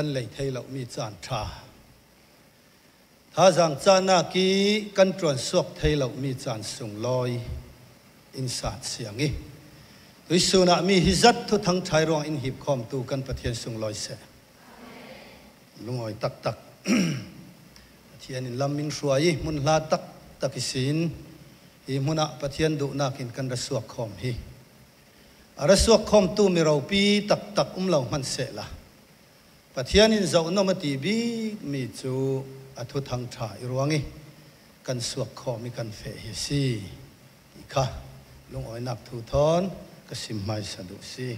กันเลยทีเรามีจานชา ถ้าจังจานากีกันตรวจสอบเทีเรามีจานสูงลอย อินสัตเสียงอีดุยสุนามีฮิจัตทุทั้งชายรองอินหิบคอมตูกันประเทศสูงลอยเสลุงอ้อยตักตักเทียนลำมินสวยมุนลาตักตักสินอีมุนักประเทศดุนากินกันรัสวกคอมฮีรัสวกคอมตูมีเราปีตักตักอุ้มเรามันเสละพัทะเทศนี้จหนมาตีบีมีจูอัฐทังชาอิรวงกันสวกข้อมีกันเฟฮิซีค่ะลุงอ้อยนักทูทอนก็สิมไม่สะดุสี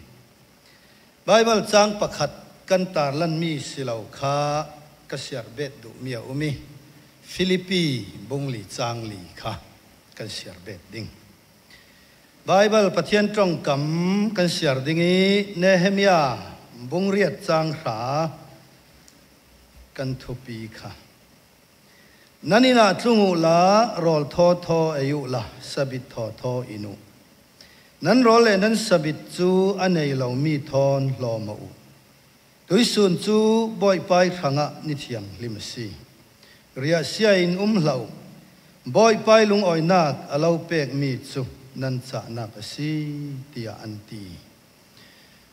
ไบเบิลจ้างประคัดกันตาลันมีสิเหล่าค้าก็เสียเบ็ดดุมียอุมิฟิลิปปีบุงลีจ้างลีค่ะก็เสียเบ็ดดิ่งไบเบิลประยทนตรงกรรมกันเสียดิ่งนี้เนฮมิอาบงเรียดจางสากันทุปีค่ะ นั่นนี่นะจุงหลารอลทอทออายุละสบิดทอทออินุนั้นรอเลยนั้นสบิดจูอันไหนเหล่ามีทอนลอมาอุดุยส่วนจูบ่อยไปขังะนิทียงลิมซี เรียเสียอินอุ้มเหล่าบ่อยไปลุงอ่อยนักเอาเปกมีจูนั้นจะนักสีเตียอันตี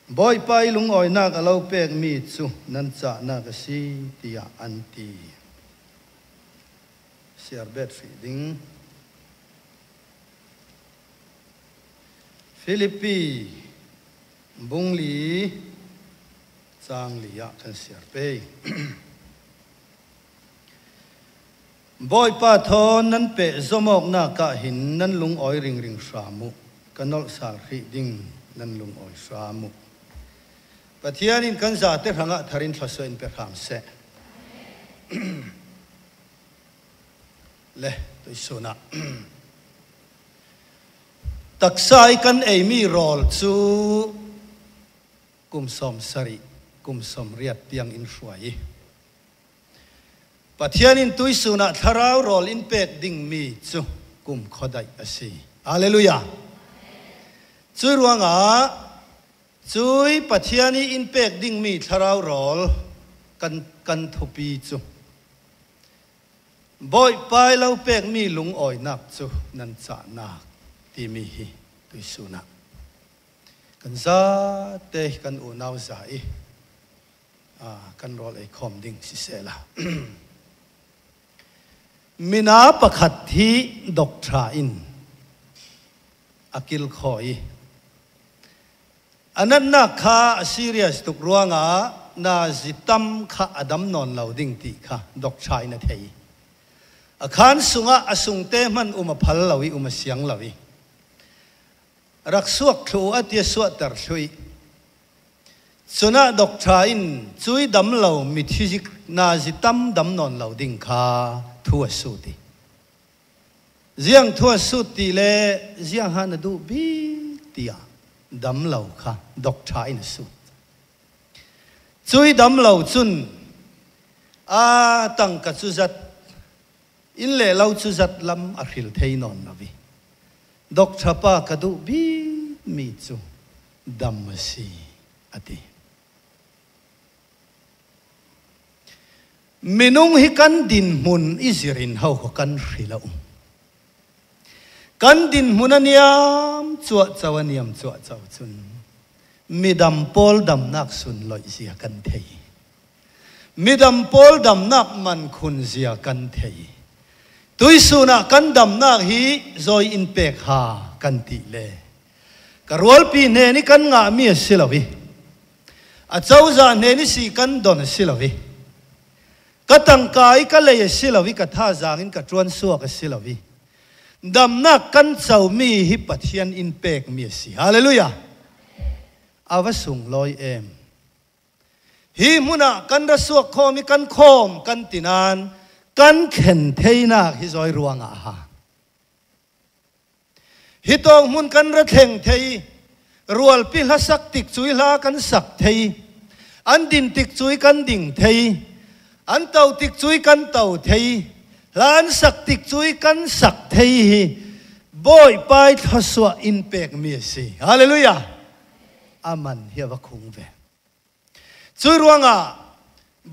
boy pai lung oi nak alo pek mi chu nan cha na ka si tia anti Siar bet feeding Philippi bung li chang li kan share pe boy pa thon nan pe zomok na ka hin nan lung oi ring ring sa mu kanol sar hi ding nan lung oi sa mu ปัทยานินกันจาเตรังะทารินทศินเปรามเซเลยตุยสุนะตักไซกันเอมีรอลสูกุมสมสริกุมสมเรียดเตียงอินฟวยปัทยานินตุยสุนะทาราวรอลอินเปดดิงมีสูกุมขดายอสีอาเลลูยาซูรวงอาจุยปัเทียนี้อินเปกดิ้งมีทาราวรอลกันกันทุปีจุบ่อยไปเราเปกมีลุงอ่อยนักจุนันสานักที่มีตุยสุนักกันซาเตกันอุนาว่ากันรอลไอคอมดิ้งสิเสละมินาประคัดที่ดอกทราอินอกิลคอยอันนั้นนักข่าซีเรียสตุกรัวงานาจิตัมข้าอดัมนอนเหล่าดิ่งตีข้าดอกชายนาทยอาคารสุงะอสุงเตมันอุมาพัลลาวิอุมาเสียงลาวิรักสวกคูอัตยสวดตรช่วยสุนัขดอกชายนช่วยดัมเหล่ามิทิจิกนาจิตัมดัมนอนเหล่าดิ่งข้าทั่วสุดีเสียงทั่วสุดีเลยเสียงฮันดูบีตี่า đấm lo kha độc tha in su chui đấm lo chun a tang ka chu zat in le lo chu zat lam a khil thấy non na vi dok tha pa ka du bi mi chu đấm si ati à minung hi kan din mun izirin hau kan khilao kan din munania จวดจวนเนียมจวดจวจุนมีดำโพลดัมนักสุนลอยเสียกันเทยมีดำโพลดัมนักมันคุณเสียกันเทยตุยสุนักกันดัมนักฮีจอยอินเปกฮากันติเลกรวลปีเนนี่กันงามีสิลวิอาเจ้าจานเนนี่สีกันดอนสิลวิก็ตั้งกายก็เลยสิลวิก็ท่าจางินก็จวนสัวก็สิลวิดำนักกันเจ้ามีฮิปัตเชียนอินเปกมีสิฮาเลลูยาอาวสุงลอยเอมฮีมุนักกันรสวกคอมีกันคอมกันตินานกันเข็นเทยนาฮิซอยรวงอาหาฮิตองมุนกันระเทงเทยรวลพิลสักติกซุยลากันสักเทยอันดินติกซุยกันดิ่งเทยอันเต่าติกซุยกันเต่าเทยล้านสักติกจุยกันสักเทีฮโบอยไปทศวอินเปกมีสิฮาเลลูยาอามันเฮียวคุงเวจุรวงอ่ะ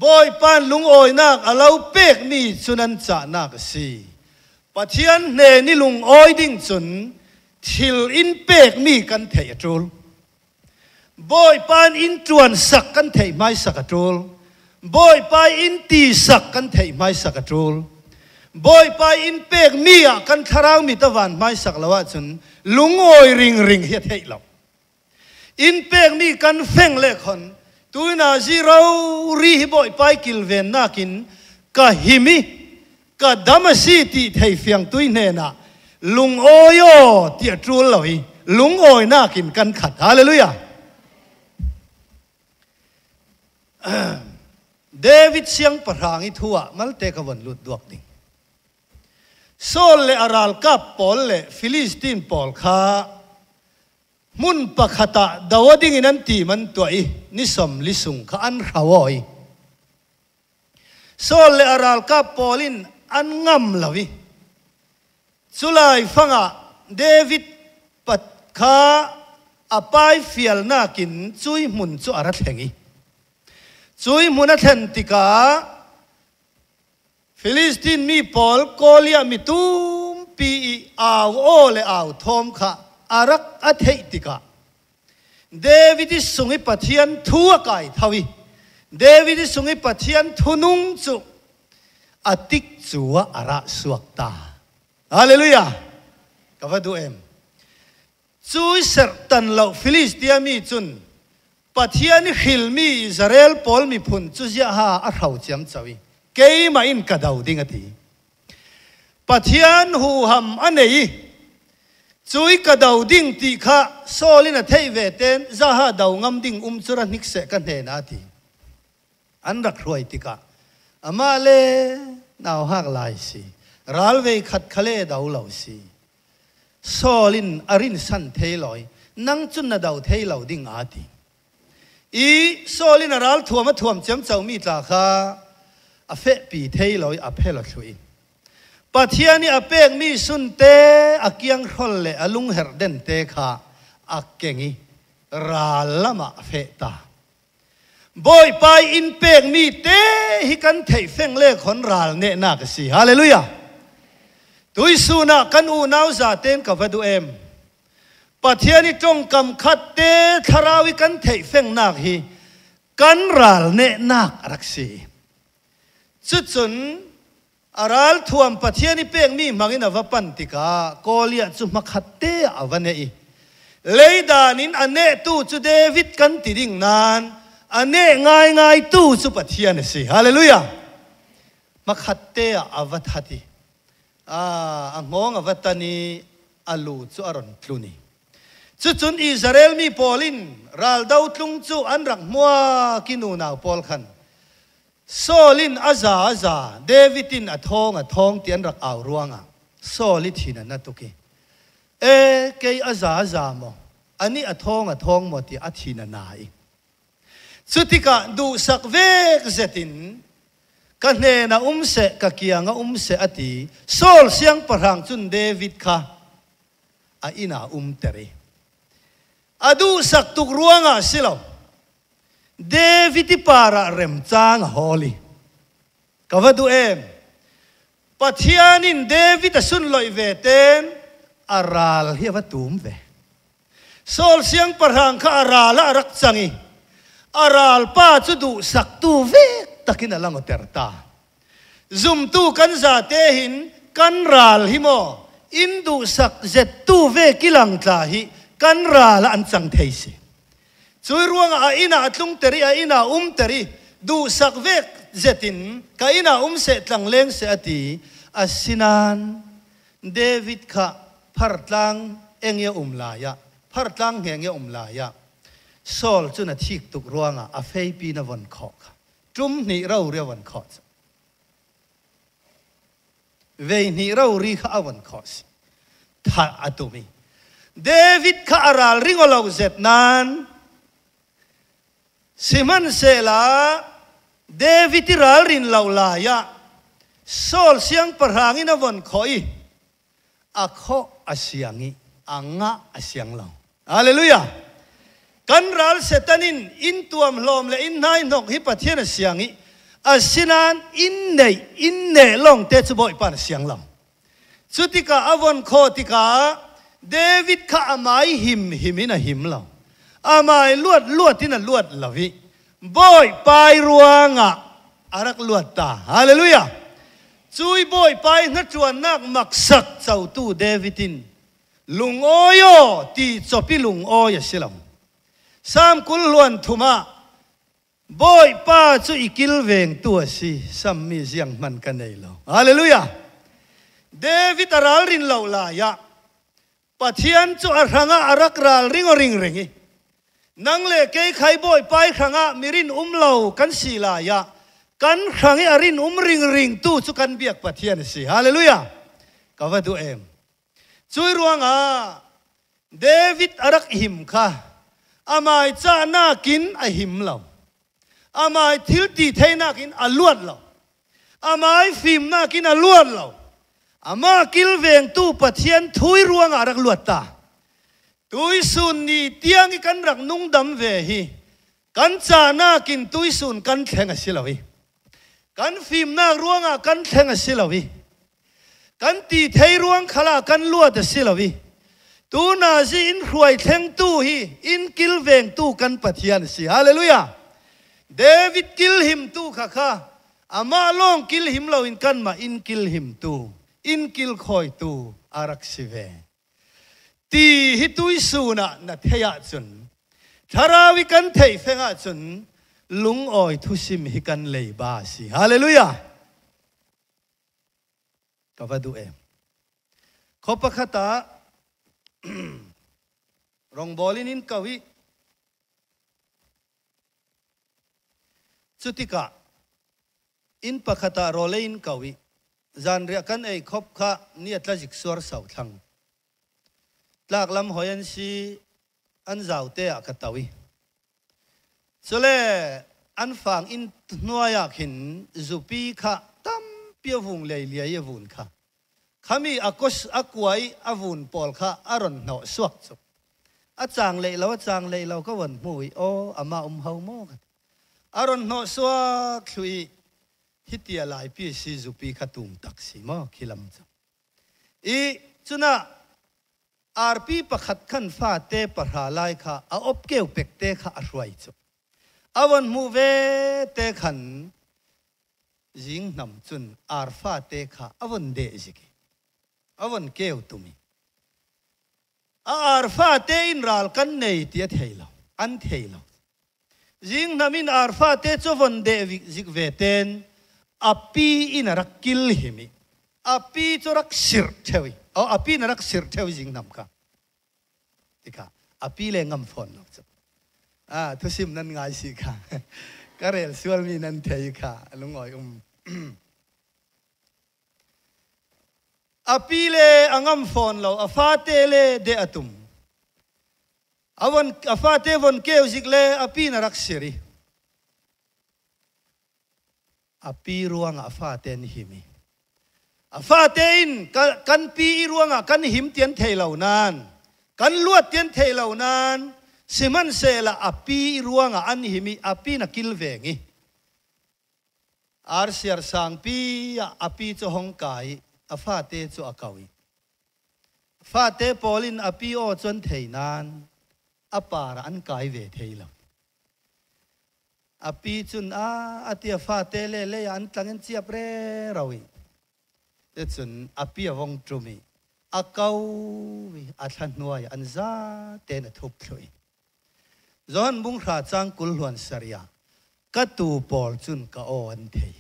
บอยปานลุงโอยนักเลาเปกมีสุนันจานักสิปะเทียนเนนี่ลุงโอยดิ้งจุนทิลอินเปกมีกันเทียจูลบอยปานอินจวนสักกันเทยไม่สักจูลบอยไปอินตีสักกันเทยไม่สักจูลบอยไปอินเป็กมีอ่ะกันคาราวมีตะวันไม่สักละว่าจนลุงโอยริงริงเฮ็ดให้เราอินเป็กมีกันเฟ่งเล็กคนตัวน่าจีเรารีบอยไปกิลเวนนักินกะหิมิกะดามสีตีไทยเฟียงตัวเนี่นะลุงโอยอเตียจูลเลยลุงโอยนักินกันขัดฮาเลลูยาเดวิดเสียงประหางอิทั่วมันเตะกวนลุดดวกดิงโซลเลอาราลกับปอลเลฟิลิสตินปอลคามุนปะขตะดาวดิ่งนันตีมันตัวอีนิสมลิสุงข้าอันขาวอยโซลเลอาราลกับปอลินอันงามลวิสุไลฟังอ่ะเดวิดปัดคาอปายปฟิลนากินจุยมุนจุอารัตแหงอีจุยมุนัทเทนติกาฟิลิสตินมีปอลโกเลียมีตุมปีอาวโอเลอาวทอมคาอรักอเทติกาเดวิดิสุงิปัทียนทัวไกทวีเดวิดิสุงิปัทียนทุนุงจุอติกจัวอารักสวัสดาฮาเลลูยากับดูเอ็มจูสเซตันเลวฟิลิสเตียมีจุนปัทียนฮิลมีอิสราเอลปอลมีพุนจูเซฮาอาเขาเจิมจาวีกยมาอินกระดาวดิ่งตีปัจจัยหูหำอันไหนช่วยกระดาวดิ่งตีข้าโซลินาเทวเตนจะหาดาวงามดิ่งอุ้มสุรนิกเสกันเห็นอาทิอันรักรวยติกาอามาเลน่าวหักลายสิรัลเวขัดคเลดาวเหล่าสิโซลินอรินสันเทลอยนังจุนนาดาวเทเหล่าดิ่งอาทิอีโซลินอรัลทัวมทัวมเจมเจ้ามีตาข้าอเฟปีเทลอยอเพลทวยปัจจัยนี้อเปกมีสุนเตอเกียงฮอลเล่อลุงเฮอร์เดนเตคาอักเกงิรัลมาเฟต้าบอยไปอินเปกมีเตฮิกันเทเฟงเล่คนรัลเนนักสิฮาเลลูยาตุยสุนักันอูนาวซาเตนกับเวดูเอ็มปัจจัยนี่จงกำคัดเตทราวิกันเทเฟงนักฮิกันรัลเนนักรักสีสุดสุนอาราลทวมปะเทียนี่เปียงมีมังอินอวปันติกาโกลียจุมขัดเตะอวันเนีีเลยดานินอเนตูจุเดวิดกันติดิ่งนานอนเนง่ายง่ายตู้สุปะเทียนสิฮาเลลูยามาขัดเตะอวัตหติอ่าอังงอวัตานีอลูจุอรอนทลุนีสุดสุนอิสราเอลมีพอลินราลดาวตุงจุอันรักมัวกินูนาวพอลขัน solin aza aza davidin athong athong tian rak aw ruanga solit hina natuki e ke aza aza mo ani athong athong mo ti athina nai chutika du sak vek zetin ka hne na umse ka kianga umse ati sol siang parang chun david kha a ina um tere adu sak tuk ruanga silo David para rem chang holi kavadu em pathianin David asun loi ve ten aral hiwa tum ve sol siang parhang kha aral rak changi aral pa chu du sak tu ve takin alang terta zum tu kan za te hin kan ral himo indu sak zet tu ve kilang tla hi kan ral an chang theisi ส่วยร่วงอาอินาทุงเตรีอาอินาอุ้มเตรีดูสักเวกเจตินกาอินาอุ้มเสตลังเลงเสตีอาสินานเดวิดขะพาร์ังเองยอุ้มลายะพาร์ังเองยอุ้มลายะสอลจุนทิกตุกร่วงอาเฟยปีนวันขอกจุมนีเราเรียวันขอกเวนีเรารีข้าวันขอกท่าอตุมีเดวิดข้าอาราลริงอลาวเจตนาน siman sela David ral rin lau laya sol siang perhangi na von koi akho asiangi anga asiang lau haleluya kan ral setanin in tuam lom le in nai nok hi pathian asiangi asinan in nei in ne long te chu boi pan asiang lau chutika avon kho tika David ka amai him himina him lau อามายลวดลวดที่นั่นลวดลวิบอยปรวงอ่ะอารักลวดตาฮาเลลูยาช่วยบอยปนงัดชวนนักมักสักเจ้าตู้เดวิดินลุงโอโยตีจบพี่ลุงโอยสิลำสามคุลลวนทุมาบอยป้าช่วยกิลเวงตัวสิสัมมีเสียงมันกันได้แลยฮาเลลูยาเดวิดอาราลินเหล่าลายะปะเทียนจู่อารังอารักราลริงอริงริงอีนังเล่เกยไข่บ่อยไปขังอ่ะมีรินอุ้มเหล่ากันสีลายะกันขังอรินอุ้มริงริงตู้สุกันเบียกปะเทียนสิฮาเลลูยาก็ว่าดูเอ็มช่วยรวงอ่ะเดวิดอารักหิมค่ะอามายจ้าหน้ากินอหิมเหล่าอามายทิลตีเทน่ากินอลวดเหล่าอามายฟิมน่ากินอลวดเหล่าอามากิลเวงตู้ปะเทียนทุยรวงอารักลวดตาตุยสุนนี่เตียงกันรักนุ่งดำเวฮีกันจานากินตุยสุนกันแทงสิลาวีกันฟิมนาร่วงอกันแทงสิลาวีกันตีไทยร่วงขลากันลวดสิลาวีตูนาจีอินรวยแทงตู้ฮีอินกิลเวงตู้กันปฏิทายนสิฮาเลลูยาเดวิดกิลหิมตู้ค่ะค่ะอามาลองกิลหิมเราอินกันมาอินกิลหิมตู้อินกิลคอยตู้อารักสิเวตีฮิตุยสูนะนัทยาจุนทาราวิกันเทยเฟงาจุนลุงออยทุสิมฮิกันเลยบาสิฮาเลลูยากับว่าดูเอมขอประคตารองบอลินินกวิสุติกาอินประคตารอเลนกวิจานเรียกันไอขบขะนี่ตละจิกสวรสาวทังลากลำหอยันสีอันเจ้าเตะกตาวีสเลอันฟังอินนัวยากินจูปีค่ะตั้มเปียวุงเลยเลียวุนค่ะขามีอกุศอากวยอวุนปอลค่ะอรณ์หนอสวกสุอาจางเลยเราอาจางเลยเราก็วันมวยโออามาอุมเฮาโมกันอารณ์หนอสวกคือฮิตยาลายพี่ซีจูปีค่ะตุ้มตักสีมอคิลำจัอีจุนา RP pakhatkan fa te parha lai kha a op ke upek te kha arwai chu awan mu ve te khan jing nam chun ar fa te kha awan de jiki awan ke tumi a ar fa te in ral kan nei ti a theilo an theilo jing namin ar fa te chu von de jik ve ten api in rakil himi api chu rak sir thewi ở api pi nà rắc sir theo dính nằm cả thì cả api pi lên ngâm phòn nó chứ à thứ sim năn ngay gì cả cái này suy mi năn thấy cả lúc ngồi um api pi lệ ngâm phòn lâu à pha để atum à afate à pha tê vân kêu dịch lệ rắc siri à pi ruang afate pha tê ni himi fa te in kan pi ruanga kan him tien thei lo nan kan luat tien thei lo nan siman se la api ruanga an himi api na kil ve ngi ar siar sang pi api cho hong kai a fa te cho akawi fa te polin api o chon thei nan a par an kai ve thei lo api chun a atia fa te le le an tlangen chiap re rawi เอจนอาพี่วงจูมีอาเก้ามีอาทันนัวอันซาเตนทุบช่วยย้อนบุ้งราจังกุลหวนเรียากตูปอลจุนกอออันเทย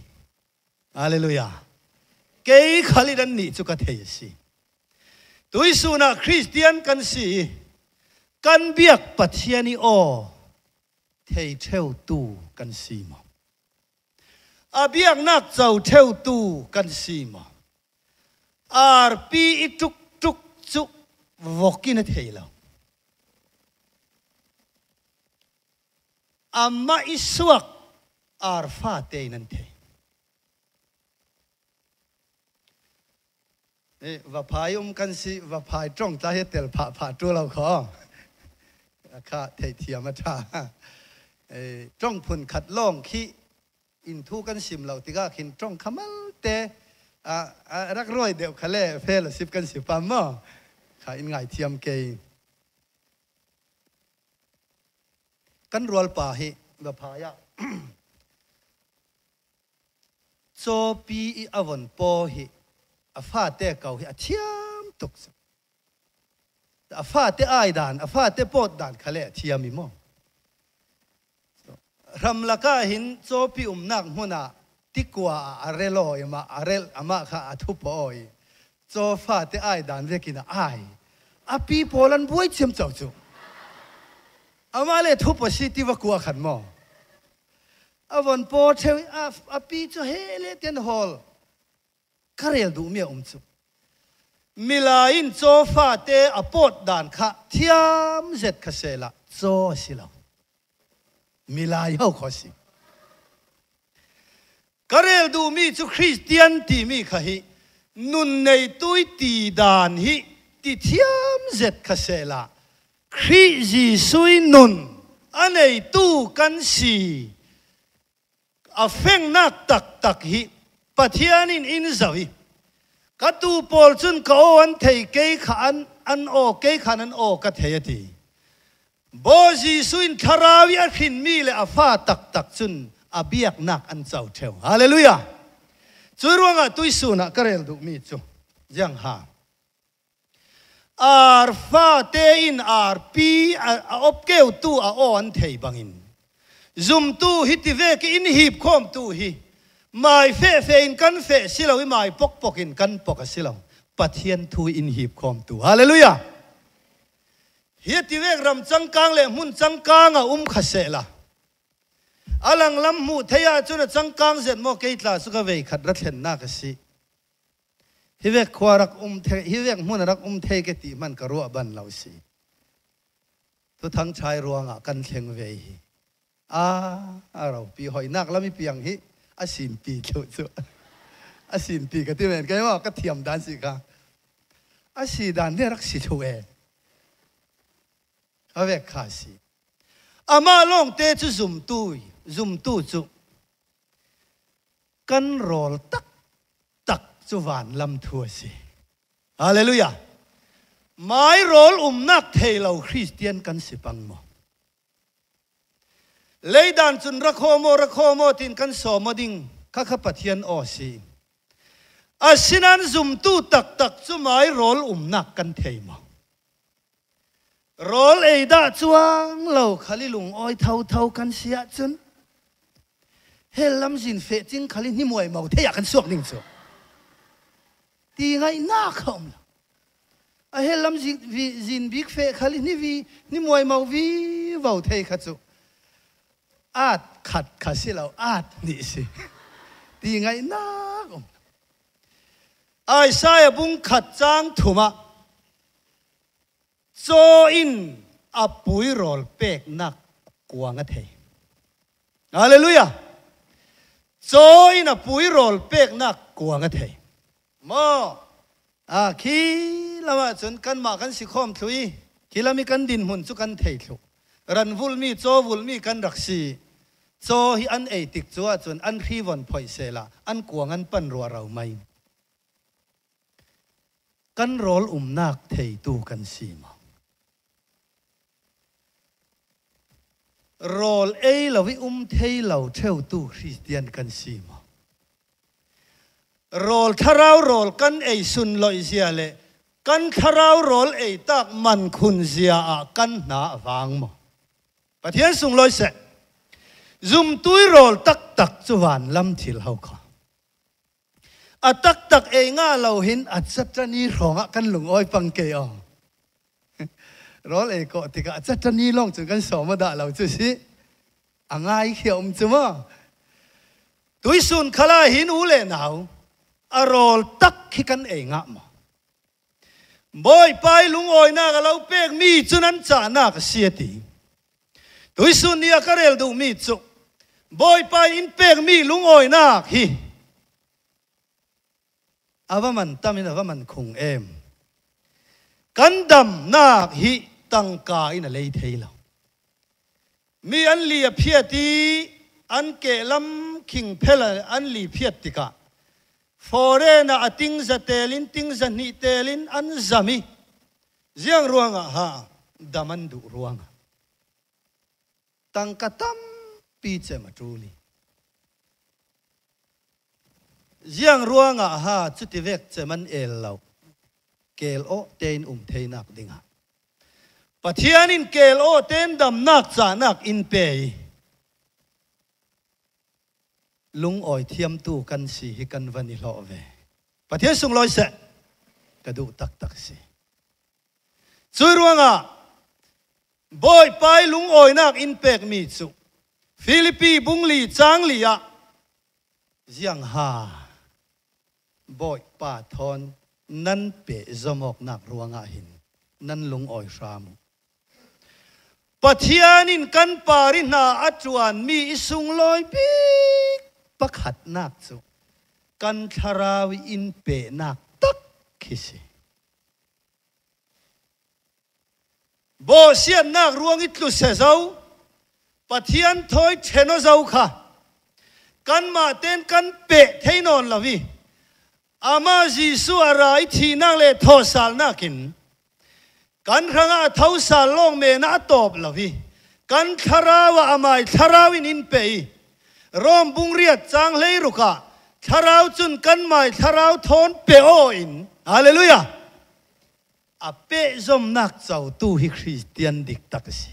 อาเลลูยาเกยขลิดันนี่จุกเทยสิตุยสุนัาคริสเตียนกันสิกันเบียกปัจเจนีโอเทยเทวตูกันสิมอาเบียกนักเจ้าเทวตูกันสิมออร์อีทุกทุกทุกวอกินทีเทลอามาอิสวกอาร์ฟาเตนันเทว่าพายุมกันสิว่าพายตรงใจเตลผาผาตัวเราขอข้าเทเทียมาท่าตรงผุนขัดล่องขี้อินทูกันสิมเราติกาขินตรงขมัลเตรักรวยเดี๋ยวขาเล่เพลสิบกันสิปา๊มอขาอินไงเทียมเกยกันรัวป่าฮิแบบพายะโซปีอวันโปฮิอาฟาเตเกาฮิอาเทียมตกอาฟาเตอาดานอาฟาเตโปดดานขาเล่เทียมมีมังรำลักาหินโซปีอุมนักหัวหน้าติกัว่าอะไรลอยมาอะไรอามาค่ะทุบออยโซฟาเตไอดานเรกินาไออาพีโพลันบุยเชื่อมเจ้าจุอามาเลทุบปสิติวกัวขันมออาวันพอเทวอาพีจะเฮเลเตนฮอลคาเรียดูเมียอมจุมิลาอินโซฟาเตอปอดดานค่ะทียมเจ็ดคาเซละโซสิลามิลายเอาขอสิกรเรดูมีชุคริสเตียนตีมีขหินุนในตุยตีดานหิติเทียมเจ็ดคเสลาคริจีสุยนุนอันในตู้กันสีอาเฟงนาตักตักหิปัทยานินอินสาวิกตูปอลจุนเขาอันเทเกยขันอันโอเกยขันอันโอกัเฮียตีโบจีสุนทาราวิอัคินมีเลอาฟาตักตักจุน a biak nak an chau theo hallelujah chu ruanga su na karel du mi chu jang ha ar fa te in ar pi a op keu tu a on thei bangin zum tu hi ti ve ki in hip khom tu hi mai fe fe in kan fe silo i mai pok pok in kan pok a silo pathian thu in hip khom tu hallelujah hi ti ve ram changkang le mun changkang a um khase la อาลังลำมูเทียจุนจังกังเสดโมกิตลาสุกเวขัดรัฐเห็นนักสิฮิเวกควารักอุมเทฮิเวกมุนรักอุมเทกติมันกรัวบันเราสิทุทั้งชายรวงกันเทงเวฮิอาเราปีหอยนักแล้วมีเพียงฮิอาสินปีเขียวจุอาสินปีกติเมนกันว่าก็เทียมดันสิกาอาสีดันเนี่ยรักสิทเวเขาเวกขาสิอามาลงเตจุซุมตุย zoom tu chu kan rol tak tak chu van lam thua si hallelujah mai rol um nak thei lo christian kan sipang mo leidan chun rakho mo rakho mo tin kan so mo ding kha kha pathian o si asinan zum tu tak tak chu mai rol um nak kan thei mo rol ei da chuang lo khali lung oi thau thau kan sia chun เฮลัมจินเฟจิงคลินนมวยมาเทียกันสวกนิ่งสวตีไงน่าขมะเฮลัมจินวีจินบิกเฟคลินนวีนิมวยมาวีว่าเทียกันสวอาดขัดขัดสิเราอาดนี่สิตีไงน่าขมไอ้สายบุ้งขัดจัางถุมะโจอินอปุยรอลเปกนักกวางกะเทฮาเลลูยาซอยน่ะปุ๋ยรอลเปกนักกวงะเทยมออาคีละว่าจนกันมากันสิคอมทุยคีละมีกันดินหุ่นสุกันเทยทุรันวุลมีโจวุลมีกันรักสีโจฮีอันเอติกจัวจนอันพีวันพอยเซลาอันกวงอันปั่นรัวเราไม่กันรอลอุ่มนักเทยตูกันสีมารอลเอาวิอุมเทเหล่าเท่วตูคริสเตียนกันซีมารอลทาราวรอลกันเอซุนลอยเสียเลย กันทาราวรอลเอตักมันคุณเสียอากันหนาวางมอประเทศสุงลอยเส zoom ตุยรอลตักตักจวนลำทิลเฮาค่ะอตักตักเองาเราเห็นอัจจริยนี้ของกันหลงอ้อยฟังเกอรนเอกติกาจัตนีลงจนกันสอมาดาเราจุสิอ่างไเขียวมจุวตุยสุนขลาหินอูเลนาอรอลตักขี้กันเองอ่ะมาบอยไปลุงอ้อยน่ากะเราเป็กมีจุนันจานากเสียตีตุยสุนเนียกเรลดูมีจุบอยไปอินเป็กมีลุงอ้อยน่าฮีอาวมันตามินอาวมันคงเอ็มกันดำนาฮีตังกาอินเลยเทลมีอันเลียพียตีอันเกลัมคิงเพลอันลีพียติกะฟอเรนอาติงจะเตลินติงจะนิเตลินอันจามีเจียงรวงอ่ะฮะดามันดุรวงตั้งกะตั้มปีเจมาจูลีเจียงรวงอ่ะฮะจุดที่เวกเจมันเอลเลาเกลโอเตนอุ่มเทนักดิงอะปะเทียนินเกลโอเต็นดำนักจานักอินเปย์ลุงอ่อยเทียมตู่กันสีกันวันิลอเวปะเทียนสงลอยเสกระดูตักตักสิสุรวงะบอยไปลุงอ่อยนักอินเปกมีสุฟิลิปปีบุงลีจางลีอะยังหาบอยป่าทอนนั่นเปะจมอกนักรวงอ่ะหินนั่นลุงอ่อยสามุปัเทียนินกันปารินาอัจวนมีสุงลอยปีปักหัดนักสุกันทราวินเปนักตักคิดสิบอเสียนักรวงอิตลุเสเจ้าปะเทียนถอยเชนอเจ้าค่ะกันมาเต็นกันเปะเทนอนลวีอามาจีสุอะไรทีนั่งเลทอสาลนักินกันครั้งอาเท้าสาลงเมนาตอบลวกันทาราวาอามายทาราวินินเปยร่มบุงเรียดจางเลยรุกะทาราวจุนกันหมายทาราวทนเปโออินฮาเลลูยาอาเปจอมนักเจ้าตูฮิคริสเตียนดิกตักสิ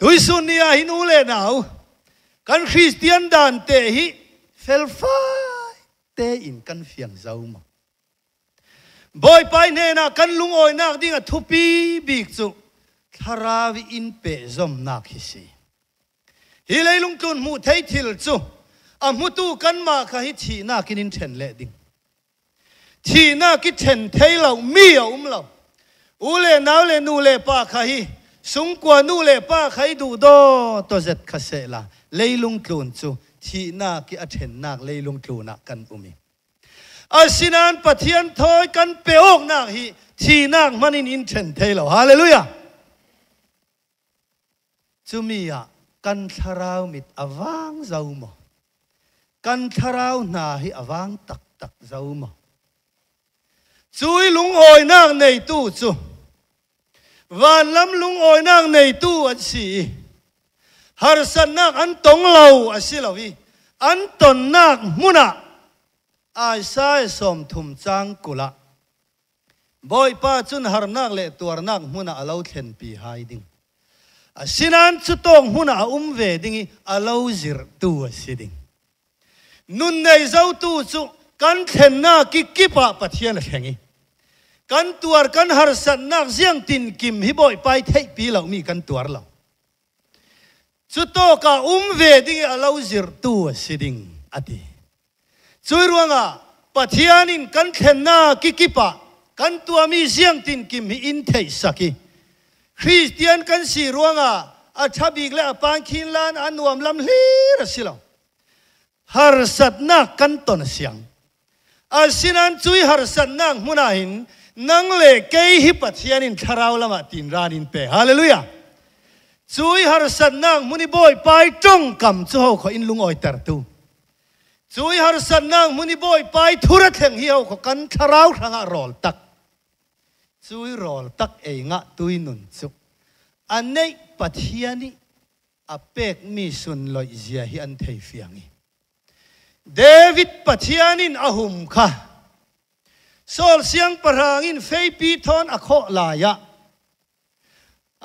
ดุยสุนียหินูเลนาวกันคริสเตียนดานเตหิเฟลฟ้าเตอินกันเฟียงเจ้ามาบอยไปเนนักันลุงอ้อยนักดิ่งทุบีบิกจุทาราวินเปซอมนักฮิสีฮิเลลุงตุนมูเทยทิลจุอามุตูกันมาค่ะฮิทีนักินินเชนเลดิ่งทีนักิเชนเทเรามีเอาอุ้มเราอูเลนาวเลนูเลป้าค่ะฮิสุงกว่านูเลป้าค่ะฮิดูโดตัวเจ็ดคาเซลาเลลุงตุนจุทีนักิอเชนนักเลลุงตุนักกันอุ้มีอาสินานปะเทียนทอยกันเปโอกนางฮีทีนางมันอินเทนเทลฮาเลลูยาจุมีอะกันทาราวมิดอวางเจ้ามากันทาราวนาฮีอวางตักตักเจ้ามาจุยลุงโอยนางในตู้จุวันลำลุงโอยนางในตู้อันสีฮาร์สันนางอันตงเลาอันสีเลาวีอันตนนางมุนา ai sai som thum chang kula boy pa chun harnak le tuarnak hmuna alo thlen pi hai ding a sinan chu tong hmuna a um ve ding alo zir tu a siding nun nei zau tu chu kan thlen na ki ki pa pathian a thengi kan tuar kan har san nak ziang tin kim hi boy pai thei pi lo mi kan tuar lo chu to ka um ve ding alo zir tu a siding ati chui ruanga pathianin kan thenna kikipa kan tuami ziang tin kim hi in thei saki christian kan si ruanga a thabik le apang khin lan anh anuam lam hlir silo har satna kan ton siang a sinan chui har satna hmuna hin nang le ke hi in pathianin tharau lama tin in pe hallelujah chui har satna hmuni boy pai tong kam chu ho in lung oi tar tu จุยฮาร์สันนางมุนิบอยไปทุระเถงเฮียวกันทาราวทางอรอลตักจุยรอลตักเองะตุยนุนซุกอันนปัจเจียนี้อเปกมีสุนลอยเสียฮิอันเทฟียงีเดวิดปัจเจียนินอาหุมค่ะสอลเสียงปรางินเฟยปีทอนอโคลายะ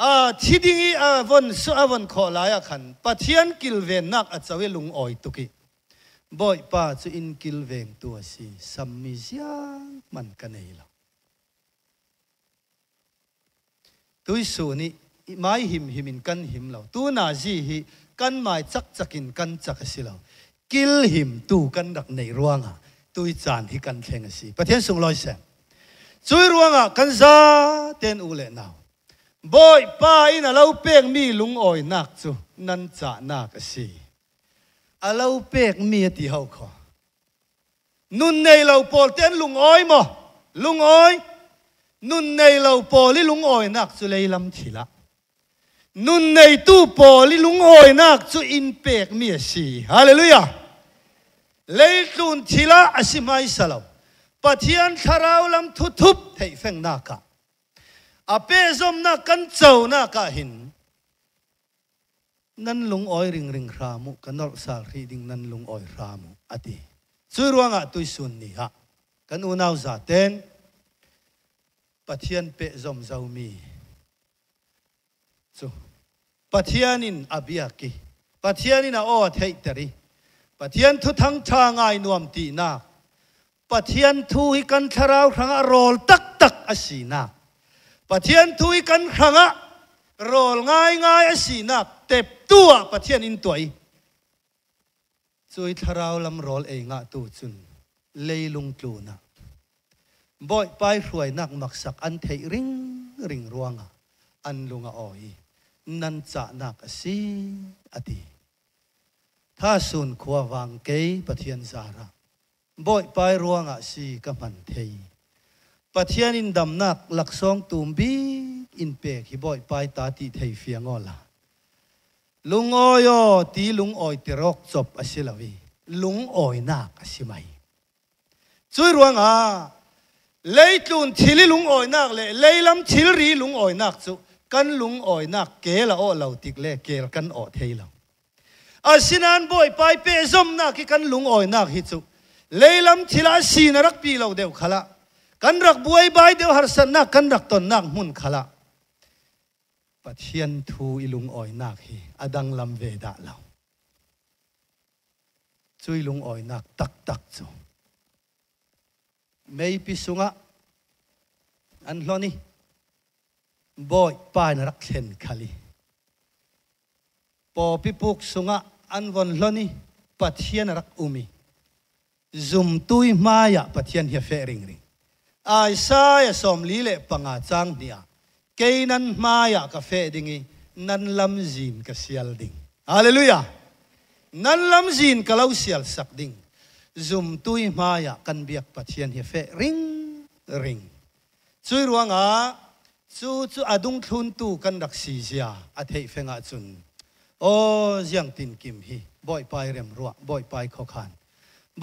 อาทิดิงีอาวันสุอาวันโคลายะขันปัจเจียนกิลเวนนักอัจจะเวลุงอ่อยตุกีบ่อยป่าจะอินกิลเวงตัวสิสัมมิเสยงมันกันเองลระตัวสูนี่ไม่หิมหิมินกันหิมเราตัวนาจีฮีกันไม่จักจักินกันจักสิเรากิลหิมตัวกันดักในร่วงอ่ะตัวจานที่กันเ่งสิประเทศสุงลอยแสงช่วยร่วงอ่ะกันซาเต้นอุเลนเอาบ่อยป่าอินาเราเปียงมีลุงอ้อยนักจูนั่นจะนักสิอาเลาเปกเมียตีเฮาขอนุนในเราโปเต้นลุงอ้อยมอลุงอ้อยนุนในเราปปลิลุงอ้อยนักสุเลยลำทีละนุนในตู้ปอลิลุงอ้อยนักสุอินเปกเมียสีฮาเลลูยาเลยตุนทีละอสิมัยสลาวปะเทียนคาราวลำทุทุบเทฟงนากะอเปซอมนักกันเจ้านักะหินนั่นลงออยริงริงรามุกันนอสารีดิงนั่นลงออยรามุอติสุรวงอ่ะตุยสุนนี่ฮะกันอุณาวซาเตนปะเทียนเปะจอมเจ้ามีสุปะเทียนินอบิยากิปะเทียนินอ้อเทตรีปะเทียนทุทั้งชางายนวมตีนาปะเทียนทุยกันทราวครั้งอรอลตักตักอสีนาปะเทียนทุยกันครั้งอรอลง่ายง่ายอสีนาเต็บตัวประเทศอินตัวสวยทราวลำรอลเองะตูจุน เลยลงตูนะบ่อยไปรวยนักมักสัก อันเทริงริงรวงอะอันลุงอ้อย นันจะนักสีอดีถ้าส่วนขวาวางเกยประเทศยนสาระบ่อยไปรวงอะสีกับมันเทยประเทศยนอินดำนักหลักซองตูมบี อินเปกที่บ่อยไปตาตีเทยเฟียงอละลุงโอยตีลุงโอยตีรกจบอสิลวีลุงโอยนักอสิไมช่วยรวงอ่ะเลยตุนชิลลุงโอยนักเลยเลยลำชิลรีลุงโอยนักจุกันลุงโอยนักเกลาโอเราติกเล่เกลกันอดเฮเยาอาสินันบ่อยไปเปซอมนักกันลุงโอยนักฮิจุเลยลำชิลาสีนรักปีเราเดียวขละกันรักบวยใบเดียวหรสันนักกันรักตนนักมุนขละปัจเจียนทูอิลุงอ่อยนักฮีอดังลำเวดาเราช่วยลุงอ่อยนักตักตักจูไม่พิสุงะอันลอนี่บอยปานรักเซนคาลีพอพิพุกสุงะอันวันลอนี่ปัจเจียนรักอุมี zoom ตุยมายกปัจเจียนเฮเฟริงริงไอ้สายสมลีเล่ปังอาจังเนี่ยกยนันมาอยากกาแฟดิ่งนันลำจีนกเสียลดิ่งฮาเลลูยานันลำจีนกเลาเซียลสักดิ่ง z o o มตุยมาอยากกันเบียกปัจเจียนเฮฟริงริงช่วยรวงอ่ะช่วยอดุงทุนตูกันดักซีเซียอัตเฮฟงอจุนโอ้ยังตินกิมฮีบ่อยไปเรีมรัวบ่อยไปเขาขัน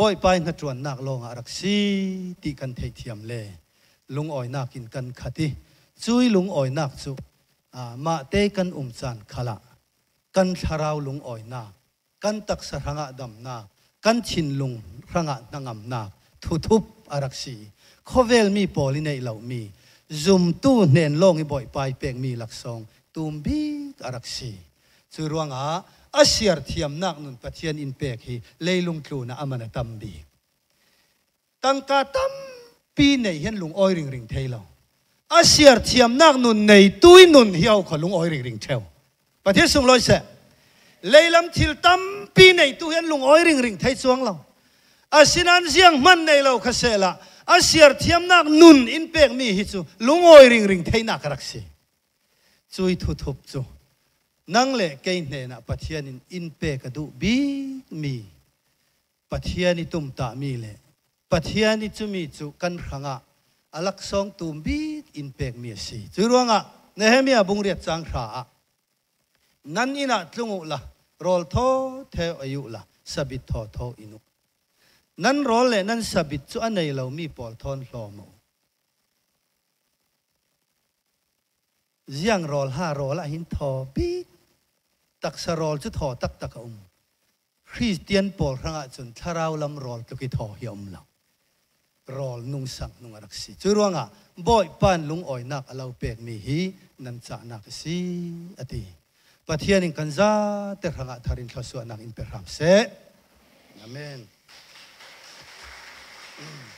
บ่อยไปนัดชวนนักลงอารักซีตีกันเทียมเล่ลุงอ้อยนักกินกันขัดีจุยลุงอ่อยนักสุมาเตกันอุ้มจันขลักันสาราวลุงอ่อยนักกันตักสระงะดำนักกันชินลุงระงะนางอำนักทุทุบอารักษีข้อเวลมีปอลินในเหล่ามี zoom ตู้เนนโลงอีบ่อยไปเปงมีหลักสองตูมบีอารักษีสุรวงอาอาเสียร์เทียมนักนุนปะเทียนอินเปกฮีเลยลุงครูนะอมันตัมบีตั้งกาตัมปีในเห็นลุงอ้อยริงริงเทยเราอาเสียเทียมนักนุนในตุยนุนเหี่ยวขลุงอ้อยริงริงเทวประเทศสุขลัยเสเลยลำทิลตั้มปีในตุเห็นลุงอ้อยริงริงไทยสวงเราอาศินันเสียงมันในเราเเสละอาเสียเทียมนักนุนอินเป็กมีฮิจุลุงอ้อยริงริงไทยนักรักสีจุยทุทุบจูนั่งเล่เกินเนนะปัทยนินอินเปกดูบีมีปัทยนิตุมตามีเล่ปัทยนิจุมีจุกันหังะอลักษรตุมบีอินเปกมีสีจุดว่างะเนเฮมีอาบุงเรียจังขา นั่นอินะจุงุละรอลทอเทอายุละสบิดทอทออินุนั่นรอลเลนั่นสบิดจุอันไหนเรามีปอลทอนหลอมเยียงรอลห้ารอละหินทอปีตักสรอลจุทอตักตักอุมคริสเตียนปอลรังอ่ะจนทาราวลำรอลตุกิทอเฮียมเรา rol nung sak nung arak si churuanga boy pan lung oi nak alo pek mi hi nan cha nak si ati pathian in kanza te ranga tharin thlasu anak in perham se amen mm.